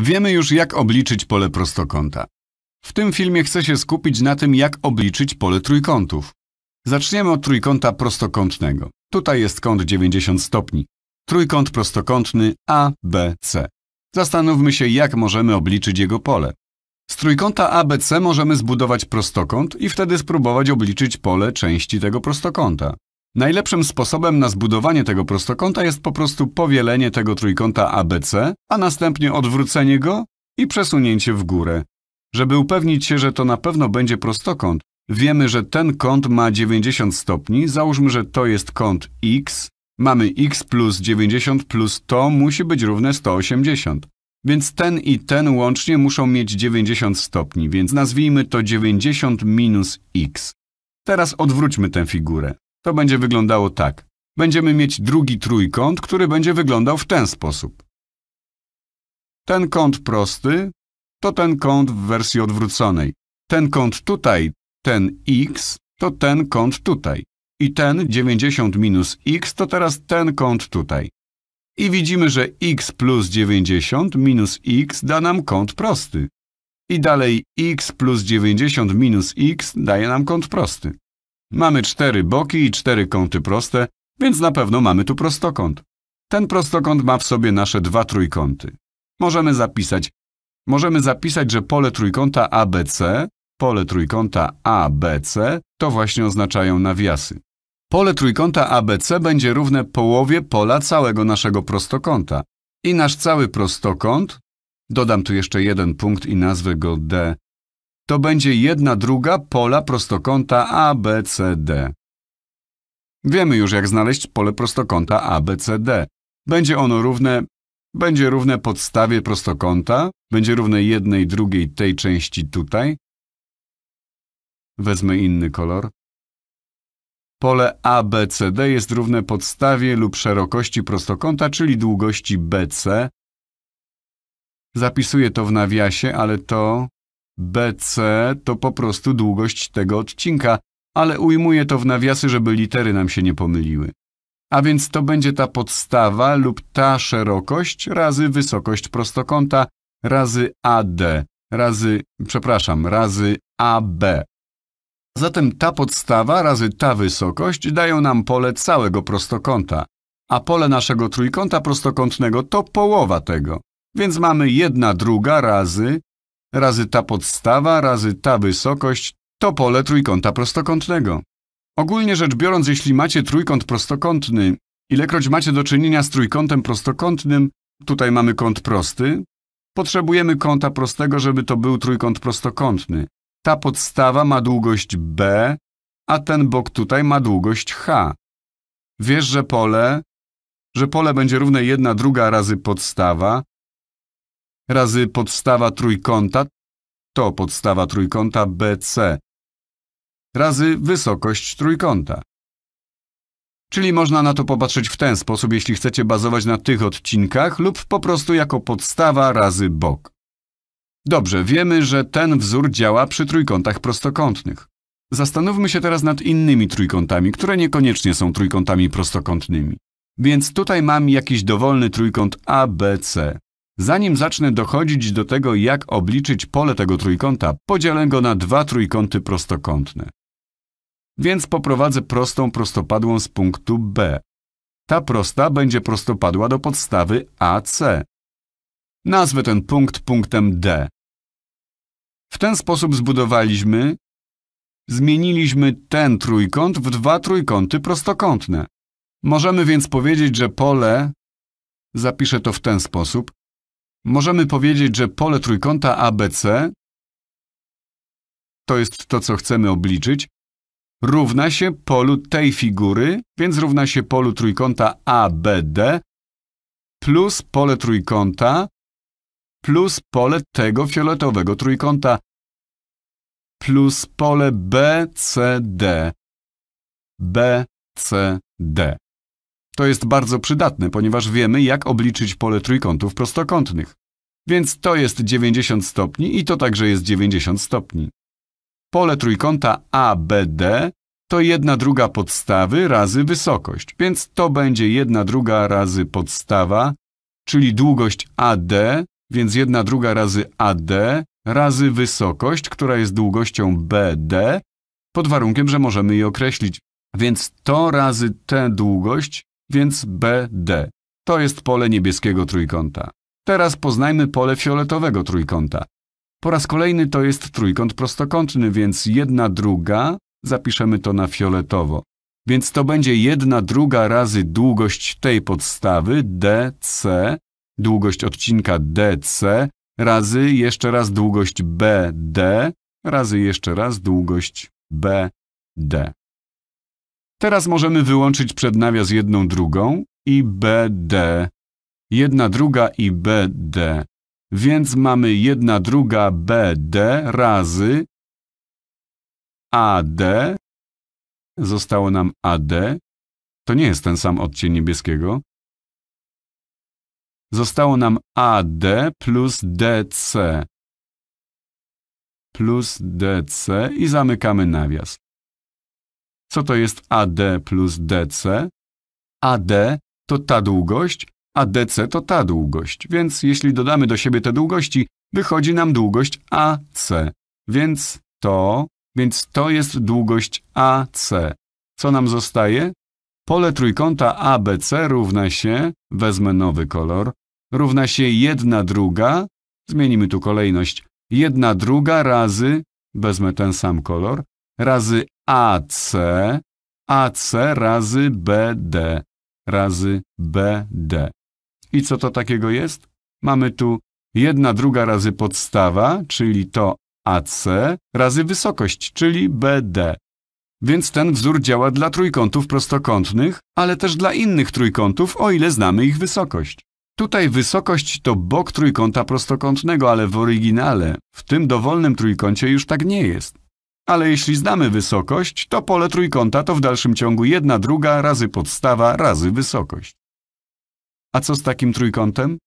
Wiemy już, jak obliczyć pole prostokąta. W tym filmie chcę się skupić na tym, jak obliczyć pole trójkątów. Zaczniemy od trójkąta prostokątnego. Tutaj jest kąt 90 stopni. Trójkąt prostokątny ABC. Zastanówmy się, jak możemy obliczyć jego pole. Z trójkąta ABC możemy zbudować prostokąt i wtedy spróbować obliczyć pole części tego prostokąta. Najlepszym sposobem na zbudowanie tego prostokąta jest po prostu powielenie tego trójkąta ABC, a następnie odwrócenie go i przesunięcie w górę. Żeby upewnić się, że to na pewno będzie prostokąt, wiemy, że ten kąt ma 90 stopni, załóżmy, że to jest kąt x, mamy x plus 90 plus to musi być równe 180. Więc ten i ten łącznie muszą mieć 90 stopni, więc nazwijmy to 90 minus x. Teraz odwróćmy tę figurę. To będzie wyglądało tak. Będziemy mieć drugi trójkąt, który będzie wyglądał w ten sposób. Ten kąt prosty to ten kąt w wersji odwróconej. Ten kąt tutaj, ten x, to ten kąt tutaj. I ten 90 minus x to teraz ten kąt tutaj. I widzimy, że x plus 90 minus x da nam kąt prosty. I dalej x plus 90 minus x daje nam kąt prosty. Mamy cztery boki i cztery kąty proste, więc na pewno mamy tu prostokąt. Ten prostokąt ma w sobie nasze dwa trójkąty. Możemy zapisać, możemy zapisać, że pole trójkąta ABC, pole trójkąta ABC to właśnie oznaczają nawiasy. Pole trójkąta ABC będzie równe połowie pola całego naszego prostokąta. I nasz cały prostokąt, dodam tu jeszcze jeden punkt i nazwę go D to będzie jedna druga pola prostokąta ABCD. Wiemy już, jak znaleźć pole prostokąta ABCD. Będzie ono równe, będzie równe podstawie prostokąta, będzie równe jednej drugiej tej części tutaj. Wezmę inny kolor. Pole ABCD jest równe podstawie lub szerokości prostokąta, czyli długości BC. Zapisuję to w nawiasie, ale to BC to po prostu długość tego odcinka, ale ujmuję to w nawiasy, żeby litery nam się nie pomyliły. A więc to będzie ta podstawa lub ta szerokość razy wysokość prostokąta razy AD, razy, przepraszam, razy AB. Zatem ta podstawa razy ta wysokość dają nam pole całego prostokąta, a pole naszego trójkąta prostokątnego to połowa tego. Więc mamy jedna druga razy razy ta podstawa, razy ta wysokość, to pole trójkąta prostokątnego. Ogólnie rzecz biorąc, jeśli macie trójkąt prostokątny, ilekroć macie do czynienia z trójkątem prostokątnym, tutaj mamy kąt prosty, potrzebujemy kąta prostego, żeby to był trójkąt prostokątny. Ta podstawa ma długość b, a ten bok tutaj ma długość h. Wiesz, że pole, że pole będzie równe 1 druga razy podstawa, razy podstawa trójkąta to podstawa trójkąta BC razy wysokość trójkąta. Czyli można na to popatrzeć w ten sposób, jeśli chcecie bazować na tych odcinkach lub po prostu jako podstawa razy bok. Dobrze, wiemy, że ten wzór działa przy trójkątach prostokątnych. Zastanówmy się teraz nad innymi trójkątami, które niekoniecznie są trójkątami prostokątnymi. Więc tutaj mam jakiś dowolny trójkąt ABC. Zanim zacznę dochodzić do tego, jak obliczyć pole tego trójkąta, podzielę go na dwa trójkąty prostokątne. Więc poprowadzę prostą prostopadłą z punktu B. Ta prosta będzie prostopadła do podstawy AC. Nazwę ten punkt punktem D. W ten sposób zbudowaliśmy, zmieniliśmy ten trójkąt w dwa trójkąty prostokątne. Możemy więc powiedzieć, że pole, zapiszę to w ten sposób, Możemy powiedzieć, że pole trójkąta ABC, to jest to, co chcemy obliczyć, równa się polu tej figury, więc równa się polu trójkąta ABD plus pole trójkąta plus pole tego fioletowego trójkąta plus pole BCD. BCD. To jest bardzo przydatne, ponieważ wiemy, jak obliczyć pole trójkątów prostokątnych. Więc to jest 90 stopni i to także jest 90 stopni. Pole trójkąta ABD to 1 druga podstawy razy wysokość, więc to będzie 1 druga razy podstawa, czyli długość AD, więc 1 druga razy AD razy wysokość, która jest długością BD, pod warunkiem, że możemy je określić. Więc to razy tę długość, więc BD. To jest pole niebieskiego trójkąta. Teraz poznajmy pole fioletowego trójkąta. Po raz kolejny to jest trójkąt prostokątny, więc jedna druga, zapiszemy to na fioletowo. Więc to będzie jedna druga razy długość tej podstawy DC, długość odcinka DC, razy jeszcze raz długość BD, razy jeszcze raz długość BD. Teraz możemy wyłączyć przed nawias jedną drugą i BD jedna druga i BD. Więc mamy jedna druga BD razy AD. Zostało nam AD. To nie jest ten sam odcień niebieskiego. Zostało nam AD plus DC plus DC i zamykamy nawias. Co to jest AD plus DC? AD to ta długość, a DC to ta długość, więc jeśli dodamy do siebie te długości, wychodzi nam długość AC, więc to, więc to jest długość AC. Co nam zostaje? Pole trójkąta ABC równa się, wezmę nowy kolor, równa się 1 druga, zmienimy tu kolejność, 1 druga razy, wezmę ten sam kolor, razy AC, AC razy BD, razy BD. I co to takiego jest? Mamy tu jedna druga razy podstawa, czyli to AC, razy wysokość, czyli BD. Więc ten wzór działa dla trójkątów prostokątnych, ale też dla innych trójkątów, o ile znamy ich wysokość. Tutaj wysokość to bok trójkąta prostokątnego, ale w oryginale, w tym dowolnym trójkącie już tak nie jest. Ale jeśli znamy wysokość, to pole trójkąta to w dalszym ciągu jedna druga razy podstawa razy wysokość. A co z takim trójkątem?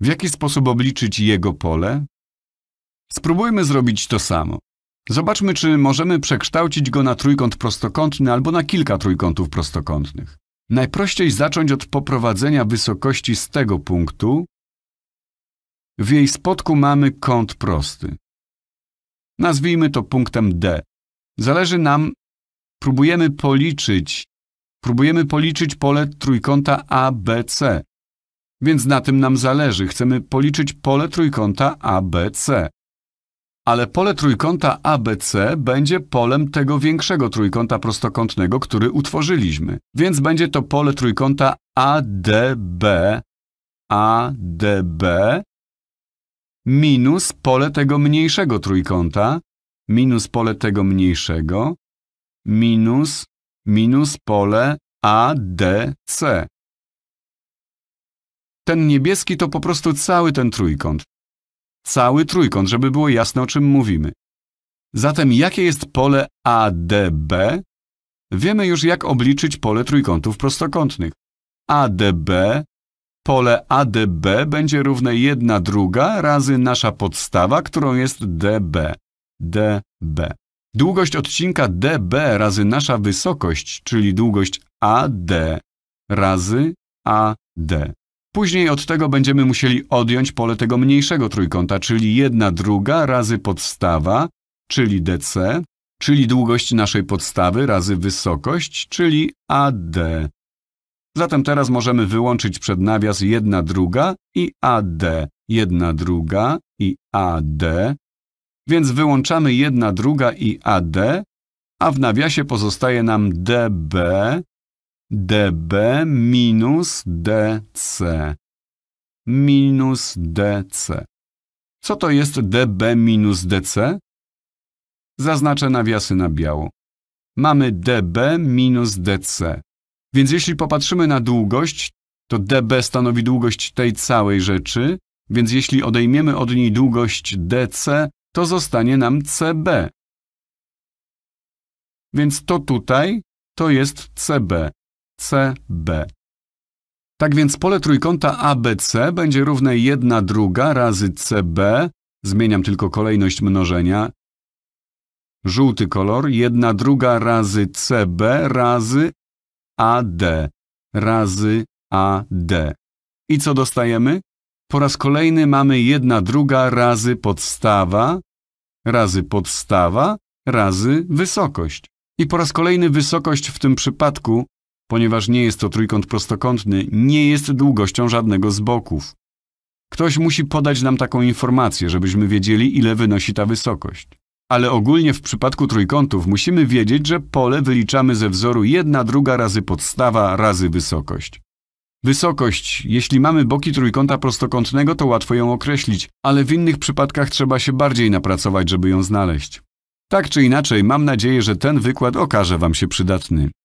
W jaki sposób obliczyć jego pole? Spróbujmy zrobić to samo. Zobaczmy, czy możemy przekształcić go na trójkąt prostokątny albo na kilka trójkątów prostokątnych. Najprościej zacząć od poprowadzenia wysokości z tego punktu. W jej spodku mamy kąt prosty. Nazwijmy to punktem D. Zależy nam, próbujemy policzyć, próbujemy policzyć pole trójkąta ABC. Więc na tym nam zależy. Chcemy policzyć pole trójkąta ABC. Ale pole trójkąta ABC będzie polem tego większego trójkąta prostokątnego, który utworzyliśmy. Więc będzie to pole trójkąta ADB ADB minus pole tego mniejszego trójkąta minus pole tego mniejszego minus minus pole ADC. Ten niebieski to po prostu cały ten trójkąt. Cały trójkąt, żeby było jasne, o czym mówimy. Zatem jakie jest pole ADB? Wiemy już, jak obliczyć pole trójkątów prostokątnych. ADB, pole ADB będzie równe 1 druga razy nasza podstawa, którą jest DB. DB. Długość odcinka DB razy nasza wysokość, czyli długość AD razy AD. Później od tego będziemy musieli odjąć pole tego mniejszego trójkąta, czyli 1 druga razy podstawa, czyli DC, czyli długość naszej podstawy razy wysokość, czyli AD. Zatem teraz możemy wyłączyć przed nawias 1 druga i AD, 1 druga i AD, więc wyłączamy 1 druga i AD, a w nawiasie pozostaje nam DB dB minus dc minus dc. Co to jest dB minus dc? Zaznaczę nawiasy na biało. Mamy dB minus dc. Więc jeśli popatrzymy na długość, to dB stanowi długość tej całej rzeczy, więc jeśli odejmiemy od niej długość dc, to zostanie nam CB. Więc to tutaj to jest CB. CB. Tak więc pole trójkąta ABC będzie równe 1 druga razy CB, zmieniam tylko kolejność mnożenia, żółty kolor, 1 druga razy CB razy AD, razy AD. I co dostajemy? Po raz kolejny mamy 1 druga razy podstawa, razy podstawa, razy wysokość. I po raz kolejny wysokość w tym przypadku Ponieważ nie jest to trójkąt prostokątny, nie jest długością żadnego z boków. Ktoś musi podać nam taką informację, żebyśmy wiedzieli, ile wynosi ta wysokość. Ale ogólnie w przypadku trójkątów musimy wiedzieć, że pole wyliczamy ze wzoru 1 druga razy podstawa razy wysokość. Wysokość, jeśli mamy boki trójkąta prostokątnego, to łatwo ją określić, ale w innych przypadkach trzeba się bardziej napracować, żeby ją znaleźć. Tak czy inaczej, mam nadzieję, że ten wykład okaże Wam się przydatny.